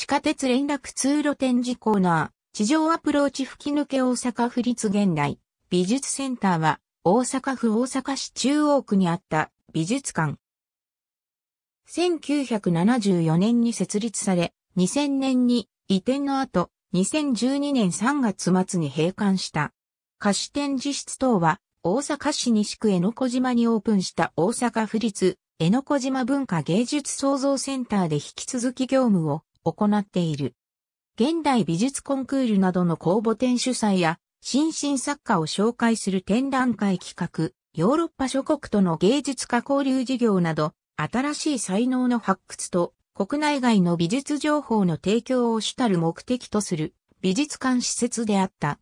地下鉄連絡通路展示コーナー、地上アプローチ吹き抜け大阪府立現代、美術センターは、大阪府大阪市中央区にあった美術館。1974年に設立され、2000年に移転の後、2012年3月末に閉館した。貸し展示室等は、大阪市西区江ノ小島にオープンした大阪府立江ノ小島文化芸術創造センターで引き続き業務を行っている。現代美術コンクールなどの公募展主催や、新進作家を紹介する展覧会企画、ヨーロッパ諸国との芸術家交流事業など、新しい才能の発掘と国内外の美術情報の提供を主たる目的とする美術館施設であった。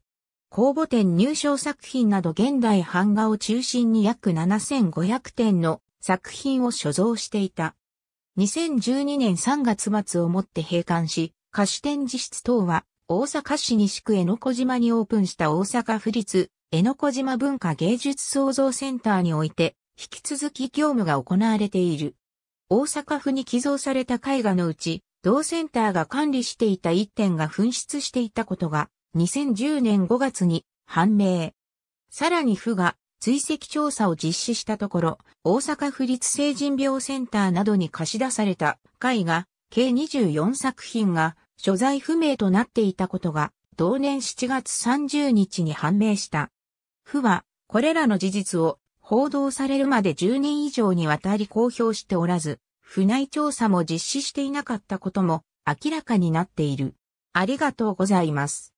公募展入賞作品など現代版画を中心に約7500点の作品を所蔵していた。2012年3月末をもって閉館し、貸し展示室等は大阪市西区江ノ小島にオープンした大阪府立江ノ小島文化芸術創造センターにおいて、引き続き業務が行われている。大阪府に寄贈された絵画のうち、同センターが管理していた1点が紛失していたことが、2010年5月に判明。さらに府が追跡調査を実施したところ、大阪府立成人病センターなどに貸し出された絵画、計24作品が所在不明となっていたことが、同年7月30日に判明した。府は、これらの事実を報道されるまで10年以上にわたり公表しておらず、府内調査も実施していなかったことも明らかになっている。ありがとうございます。